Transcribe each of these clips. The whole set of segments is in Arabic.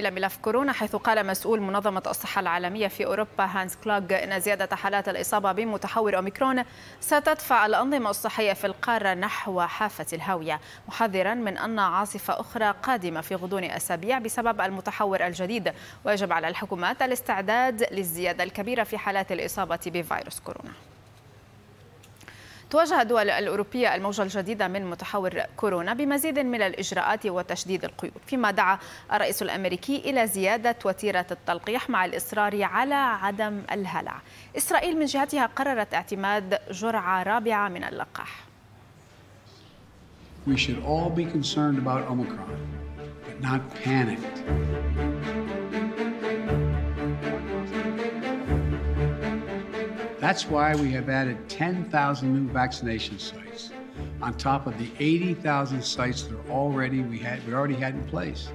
إلى ملف كورونا حيث قال مسؤول منظمة الصحة العالمية في أوروبا هانس كلوغ أن زيادة حالات الإصابة بمتحور أوميكرون ستدفع الأنظمة الصحية في القارة نحو حافة الهاوية محذرا من أن عاصفة أخرى قادمة في غضون أسابيع بسبب المتحور الجديد ويجب على الحكومات الاستعداد للزيادة الكبيرة في حالات الإصابة بفيروس كورونا تواجه الدول الأوروبية الموجة الجديدة من متحور كورونا بمزيد من الإجراءات وتشديد القيود فيما دعا الرئيس الأمريكي إلى زيادة وتيرة التلقيح مع الإصرار على عدم الهلع إسرائيل من جهتها قررت اعتماد جرعة رابعة من اللقاح We should all be concerned about Omicron, but not panicked. That's why we have added 10,000 new vaccination sites on top of the 80,000 sites that are already we had we already had in place.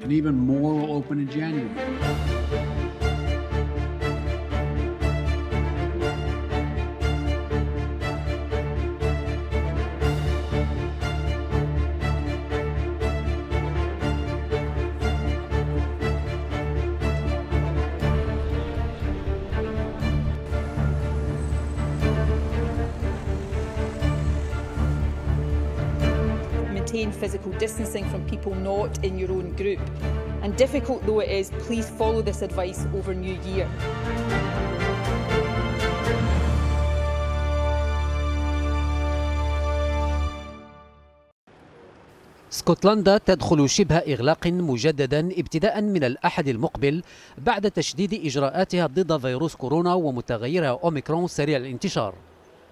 And even more will open in January. maintain physical distancing from people not in your own group. And difficult though it is, please follow this advice over New Year. اسكتلندا تدخل شبه إغلاق مجددا ابتداء من الأحد المقبل بعد تشديد إجراءاتها ضد فيروس كورونا ومتغيرها أوميكرون سريع الانتشار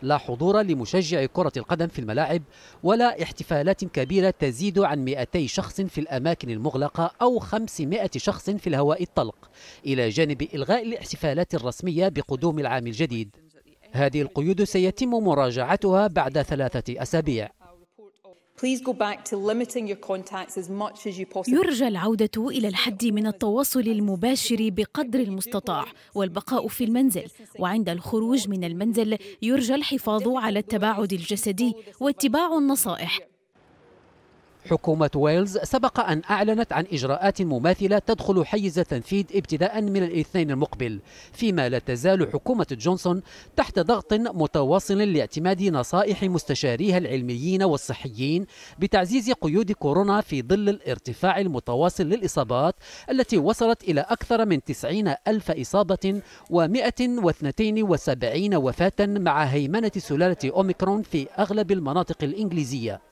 لا حضور لمشجعي كرة القدم في الملاعب ولا احتفالات كبيرة تزيد عن 200 شخص في الأماكن المغلقة أو 500 شخص في الهواء الطلق إلى جانب إلغاء الاحتفالات الرسمية بقدوم العام الجديد هذه القيود سيتم مراجعتها بعد ثلاثة أسابيع يرجى العودة إلى الحد من التواصل المباشر بقدر المستطاع والبقاء في المنزل وعند الخروج من المنزل يرجى الحفاظ على التباعد الجسدي واتباع النصائح حكومة ويلز سبق أن أعلنت عن إجراءات مماثلة تدخل حيز التنفيذ ابتداء من الاثنين المقبل فيما لا تزال حكومة جونسون تحت ضغط متواصل لاعتماد نصائح مستشاريها العلميين والصحيين بتعزيز قيود كورونا في ظل الارتفاع المتواصل للإصابات التي وصلت إلى أكثر من 90 ألف إصابة و172 وفاة مع هيمنة سلالة أوميكرون في أغلب المناطق الإنجليزية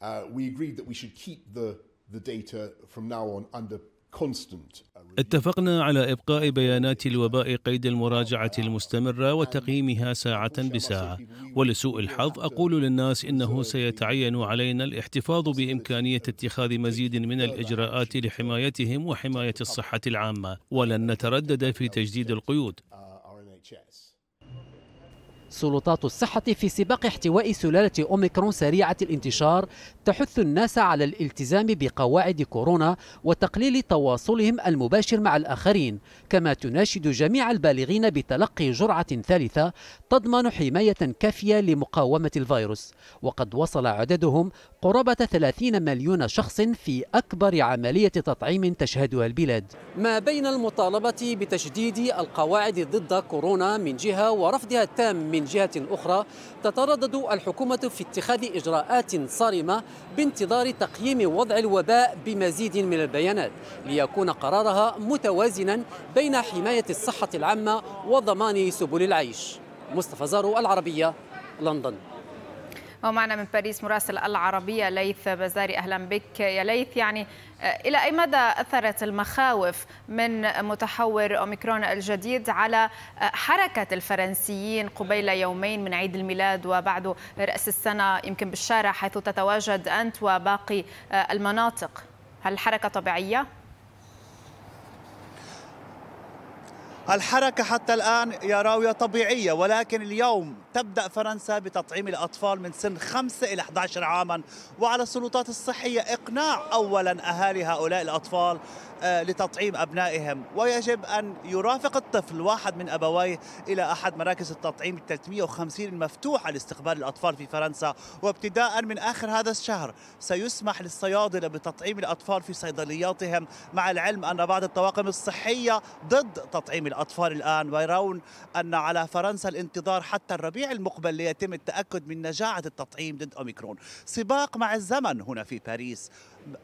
Uh, we agreed that we should keep the the data from now on under uh, اتفقنا على ابقاء بيانات الوباء قيد المراجعه المستمره وتقييمها ساعه بساعه ولسوء الحظ اقول للناس انه سيتعين علينا الاحتفاظ بامكانيه اتخاذ مزيد من الاجراءات لحمايتهم وحمايه الصحه العامه ولن نتردد في تجديد القيود uh, سلطات الصحة في سباق احتواء سلالة أوميكرون سريعة الانتشار تحث الناس على الالتزام بقواعد كورونا وتقليل تواصلهم المباشر مع الآخرين كما تناشد جميع البالغين بتلقي جرعة ثالثة تضمن حماية كافية لمقاومة الفيروس وقد وصل عددهم قرابة 30 مليون شخص في أكبر عملية تطعيم تشهدها البلاد ما بين المطالبة بتشديد القواعد ضد كورونا من جهة ورفضها التام من من جهة أخرى تتردد الحكومة في اتخاذ إجراءات صارمة بانتظار تقييم وضع الوباء بمزيد من البيانات ليكون قرارها متوازنا بين حماية الصحة العامة وضمان سبل العيش مصطفى زارو العربية لندن ومعنا من باريس مراسل العربية ليث بزاري أهلا بك يا ليث يعني آه، إلى أي مدى أثرت المخاوف من متحور أوميكرون الجديد على آه، حركة الفرنسيين قبيل يومين من عيد الميلاد وبعد رأس السنة يمكن بالشارع حيث تتواجد أنت وباقي آه، المناطق هل الحركة طبيعية؟ الحركة حتى الآن يا راوية طبيعية ولكن اليوم تبدأ فرنسا بتطعيم الأطفال من سن 5 إلى 11 عاما وعلى السلطات الصحية إقناع أولا أهالي هؤلاء الأطفال آه، لتطعيم أبنائهم ويجب أن يرافق الطفل واحد من أبويه إلى أحد مراكز التطعيم ال 350 المفتوحة لاستقبال الأطفال في فرنسا وابتداء من آخر هذا الشهر سيسمح للصيادلة بتطعيم الأطفال في صيدلياتهم مع العلم أن بعض الطواقم الصحية ضد تطعيم الأطفال الآن ويرون أن على فرنسا الانتظار حتى الربيع المقبل ليتم التأكد من نجاعة التطعيم ضد أوميكرون سباق مع الزمن هنا في باريس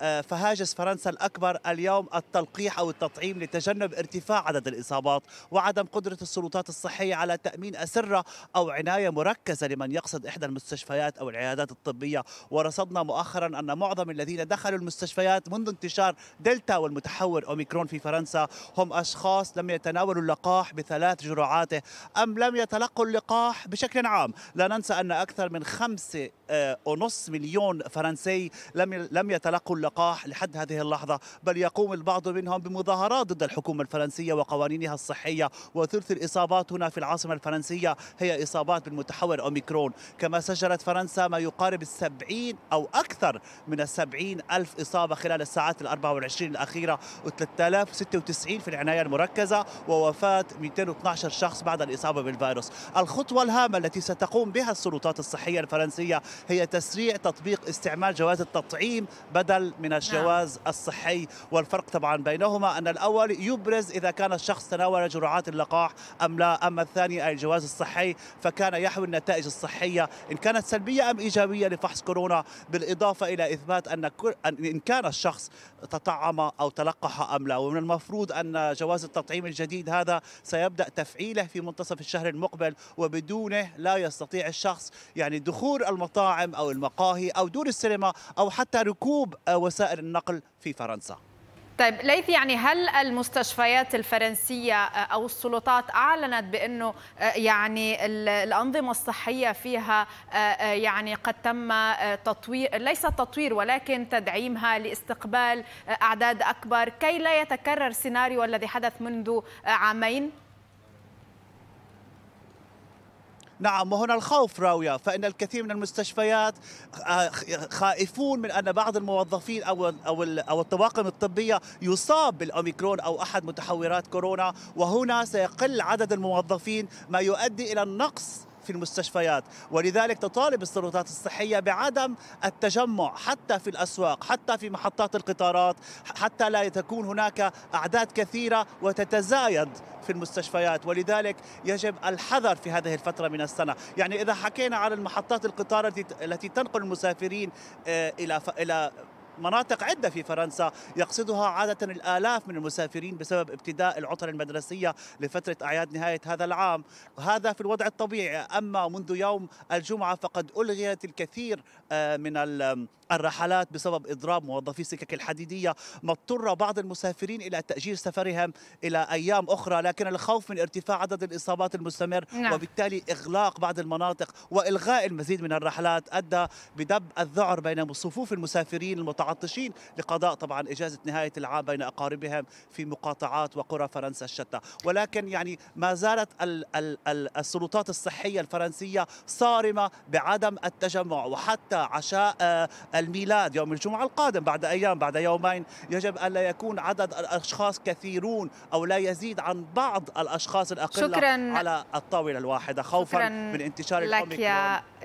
آه، فهاجس فرنسا الأكبر اليوم التلقيح أو التطعيم لتجنب ارتفاع عدد الإصابات وعدم قدرة السلطات الصحية على تأمين أسرة أو عناية مركزة لمن يقصد إحدى المستشفيات أو العيادات الطبية ورصدنا مؤخرا أن معظم الذين دخلوا المستشفيات منذ انتشار دلتا والمتحور أوميكرون في فرنسا هم أشخاص لم يتناولوا اللقاح بثلاث جرعاته أم لم يتلقوا اللقاح بشكل عام لا ننسى أن أكثر من خمسة آه، ونص مليون فرنسي لم لم يتلقوا يكن لقاح لحد هذه اللحظة بل يقوم البعض منهم بمظاهرات ضد الحكومة الفرنسية وقوانينها الصحية وثلث الإصابات هنا في العاصمة الفرنسية هي إصابات بالمتحور أوميكرون كما سجلت فرنسا ما يقارب السبعين أو أكثر من السبعين ألف إصابة خلال الساعات الأربع والعشرين الأخيرة و3096 في العناية المركزة ووفاة 212 شخص بعد الإصابة بالفيروس الخطوة الهامة التي ستقوم بها السلطات الصحية الفرنسية هي تسريع تطبيق استعمال جواز التطعيم بدل أقل من نعم. الجواز نعم. الصحي والفرق طبعا بينهما أن الأول يبرز إذا كان الشخص تناول جرعات اللقاح أم لا أما الثاني أي الجواز الصحي فكان يحوي النتائج الصحية إن كانت سلبية أم إيجابية لفحص كورونا بالإضافة إلى إثبات أن إن كان الشخص تطعم أو تلقح أم لا ومن المفروض أن جواز التطعيم الجديد هذا سيبدأ تفعيله في منتصف الشهر المقبل وبدونه لا يستطيع الشخص يعني دخول المطاعم أو المقاهي أو دور السينما أو حتى ركوب وسائل النقل في فرنسا طيب ليث يعني هل المستشفيات الفرنسية آه، أو السلطات أعلنت بأنه آه، يعني الأنظمة الصحية فيها آه، يعني قد تم تطوير ليس تطوير ولكن تدعيمها لاستقبال أعداد أكبر كي لا يتكرر سيناريو الذي حدث منذ عامين؟ نعم وهنا الخوف راوية فإن الكثير من المستشفيات آه، خائفون من أن بعض الموظفين أو أو أو الطواقم الطبية يصاب بالأوميكرون أو أحد متحورات كورونا وهنا سيقل عدد الموظفين ما يؤدي إلى النقص في المستشفيات ولذلك تطالب السلطات الصحية بعدم التجمع حتى في الأسواق حتى في محطات القطارات حتى لا تكون هناك أعداد كثيرة وتتزايد في المستشفيات ولذلك يجب الحذر في هذه الفترة من السنة يعني إذا حكينا على المحطات القطار التي تنقل المسافرين آه، إلى إلى مناطق عدة في فرنسا يقصدها عادة الآلاف من المسافرين بسبب ابتداء العطل المدرسية لفترة أعياد نهاية هذا العام وهذا في الوضع الطبيعي أما منذ يوم الجمعة فقد ألغيت الكثير آه، من الرحلات بسبب إضراب موظفي السكك الحديدية مضطر بعض المسافرين إلى تأجيل سفرهم إلى أيام أخرى لكن الخوف من ارتفاع عدد الإصابات المستمر نعم. وبالتالي إغلاق بعض المناطق وإلغاء المزيد من الرحلات أدى بدب الذعر بين صفوف المسافرين المتعطشين لقضاء طبعا إجازة نهاية العام بين أقاربهم في مقاطعات وقرى فرنسا الشتى ولكن يعني ما زالت السلطات الصحية الفرنسية صارمة بعدم التجمع وحتى عشاء آه، الميلاد يوم الجمعة القادم بعد أيام بعد يومين يجب ألا يكون عدد الأشخاص كثيرون أو لا يزيد عن بعض الأشخاص الأقل على الطاولة الواحدة خوفا من انتشار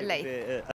لك